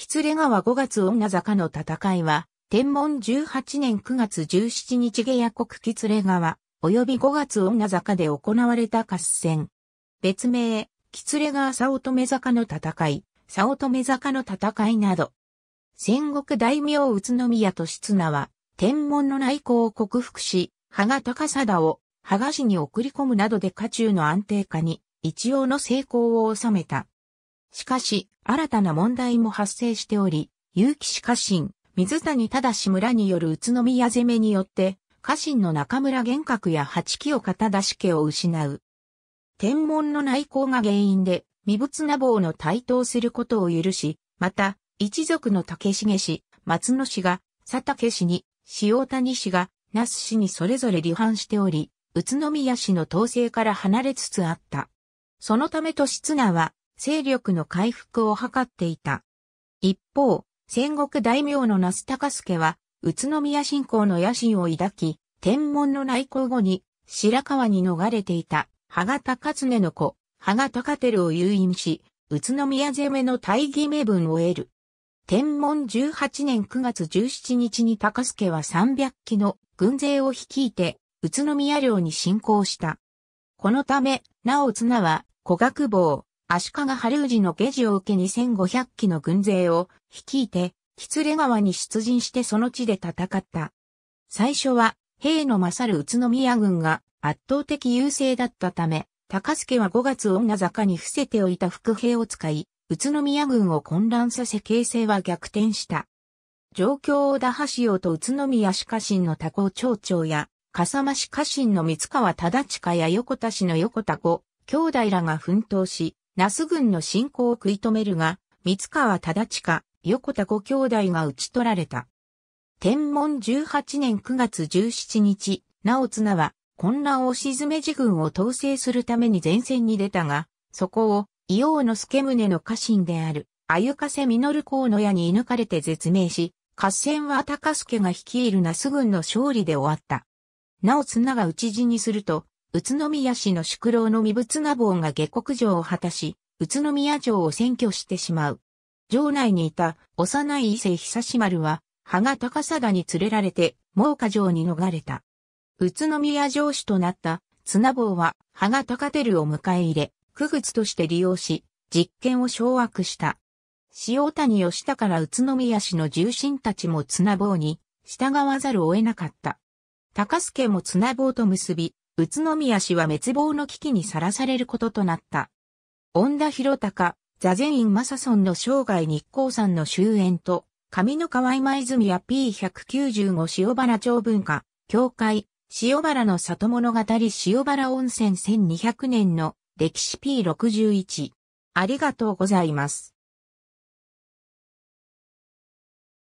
キツレ川五月女坂の戦いは、天文18年9月17日下夜国キツレ川、及び五月女坂で行われた合戦。別名、キツレ川早乙女坂の戦い、早乙女坂の戦いなど。戦国大名宇都宮と室名は、天文の内向を克服し、羽賀高貞を、羽賀氏に送り込むなどで家中の安定化に、一応の成功を収めた。しかし、新たな問題も発生しており、結城氏家臣、水谷忠村による宇都宮攻めによって、家臣の中村玄格や八木を出し家を失う。天文の内向が原因で、未仏な坊の台頭することを許し、また、一族の竹重氏、松野氏が、佐竹氏に、塩谷氏が、那須氏にそれぞれ離反しており、宇都宮氏の統制から離れつつあった。そのためと室那は、勢力の回復を図っていた。一方、戦国大名の那須高助は、宇都宮信仰の野心を抱き、天文の内向後に、白川に逃れていた、羽賀高常の子、羽賀高照を誘引し、宇都宮攻めの大義名分を得る。天文18年9月17日に高助は300機の軍勢を率いて、宇都宮領に侵攻した。このため、なお綱は、古学坊、足利春氏の下地を受け2500機の軍勢を率いて、狐川に出陣してその地で戦った。最初は、兵の勝る宇都宮軍が圧倒的優勢だったため、高助は5月女坂に伏せておいた伏兵を使い、宇都宮軍を混乱させ形勢は逆転した。状況を打破しようと宇都宮市家臣の多幸町長や、笠間市家臣の三川忠親や横田市の横田子、兄弟らが奮闘し、那須軍の侵攻を食い止めるが、三川忠親、横田五兄弟が討ち取られた。天文18年9月17日、直綱は混乱を鎮め自軍を統制するために前線に出たが、そこを、伊王の助宗の家臣である、鮎風実公の矢に射抜かれて絶命し、合戦は高助が率いる那須軍の勝利で終わった。な綱が討ち死にすると、宇都宮市の宿老の身仏画坊が下国城を果たし、宇都宮城を占拠してしまう。城内にいた幼い伊勢久志丸は、羽賀高貞に連れられて、猛火城に逃れた。宇都宮城主となった綱坊は羽賀高照を迎え入れ、区物として利用し、実権を掌握した。塩谷義から宇都宮市の重臣たちも綱坊に従わざるを得なかった。高助も綱坊と結び、宇都宮氏は滅亡の危機にさらされることとなった。恩田博隆、座禅院正村の生涯日光山の終焉と、上の川今泉や P195 塩原町文化、教会、塩原の里物語塩原温泉1200年の歴史 P61。ありがとうございます。